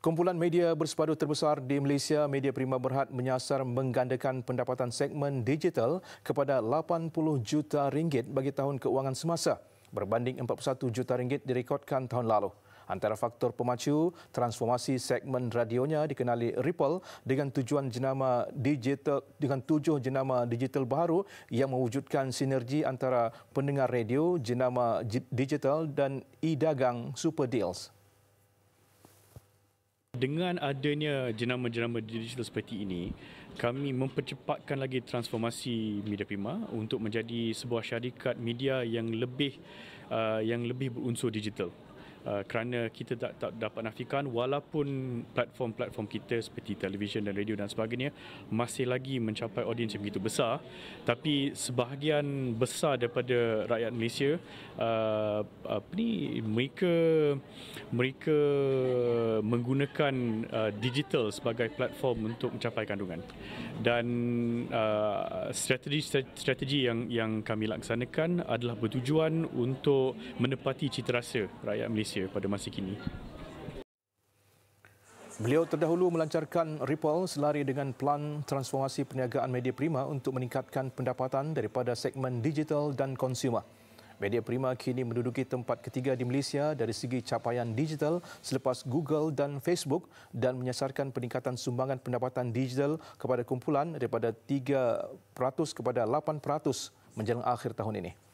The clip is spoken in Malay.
Kumpulan media bersepadu terbesar di Malaysia, Media Prima Berhad menyasar menggandakan pendapatan segmen digital kepada 80 juta ringgit bagi tahun keuangan semasa berbanding 41 juta ringgit direkodkan tahun lalu. Antara faktor pemacu transformasi segmen radionya dikenali Ripple dengan tujuan jenama digital dengan tujuh jenama digital baru yang mewujudkan sinergi antara pendengar radio, jenama digital dan e-dagang Super Deals. Dengan adanya jenama-jenama digital seperti ini, kami mempercepatkan lagi transformasi Media Prima untuk menjadi sebuah syarikat media yang lebih uh, yang lebih berunsur digital. Uh, kerana kita tak, tak dapat nafikan walaupun platform-platform kita seperti televisyen dan radio dan sebagainya masih lagi mencapai audiens yang begitu besar tapi sebahagian besar daripada rakyat Malaysia uh, apa ni mereka mereka menggunakan uh, digital sebagai platform untuk mencapai kandungan dan strategi-strategi uh, yang yang kami laksanakan adalah bertujuan untuk menepati citarasa rakyat Malaysia Malaysia pada masa kini. Beliau terdahulu melancarkan Ripple selari dengan pelan transformasi perniagaan media prima untuk meningkatkan pendapatan daripada segmen digital dan konsumer. Media prima kini menduduki tempat ketiga di Malaysia dari segi capaian digital selepas Google dan Facebook dan menyasarkan peningkatan sumbangan pendapatan digital kepada kumpulan daripada 3% kepada 8% menjelang akhir tahun ini.